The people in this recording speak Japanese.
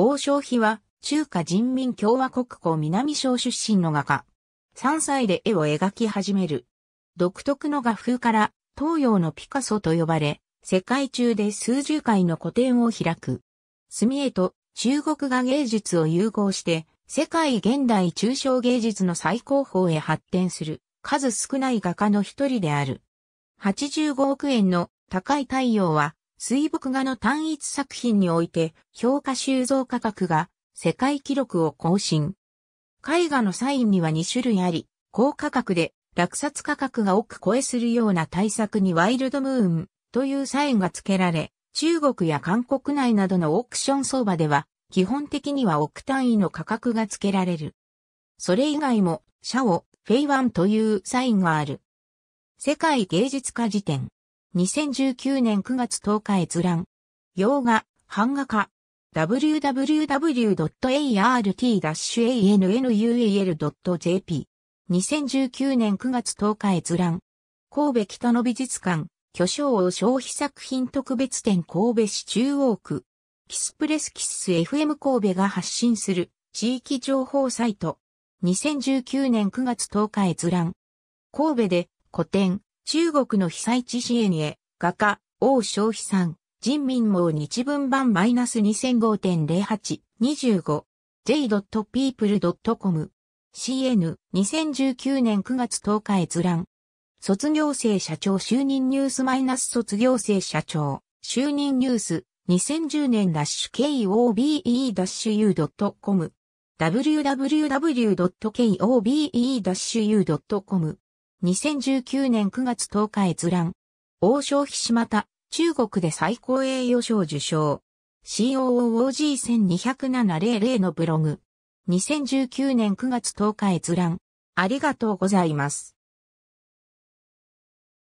王昌妃は、中華人民共和国港南省出身の画家。3歳で絵を描き始める。独特の画風から、東洋のピカソと呼ばれ、世界中で数十回の個展を開く。墨絵と中国画芸術を融合して、世界現代抽象芸術の最高峰へ発展する、数少ない画家の一人である。85億円の高い太陽は、水墨画の単一作品において評価収蔵価格が世界記録を更新。絵画のサインには2種類あり、高価格で落札価格が億超えするような対策にワイルドムーンというサインが付けられ、中国や韓国内などのオークション相場では基本的には億単位の価格が付けられる。それ以外も、シャオ、フェイワンというサインがある。世界芸術家辞典。2019年9月10日閲覧。洋画、版画家。www.art-annuel.jp。2019年9月10日閲覧。神戸北野美術館、巨匠を消費作品特別展神戸市中央区。キスプレスキス FM 神戸が発信する地域情報サイト。2019年9月10日閲覧。神戸で古典、中国の被災地支援へ、画家、王消費さん、人民網日文版マイナス2005.08、25、j.people.com。CN2019 年9月10日閲覧。卒業生社長就任ニュースマイナス卒業生社長就任ニュース2010年 KOBE-U.com www.kobe-u.com 2019年9月10日閲覧。王将島田、中国で最高栄誉賞受賞。COOOG1207000 のブログ。2019年9月10日閲覧。ありがとうございます。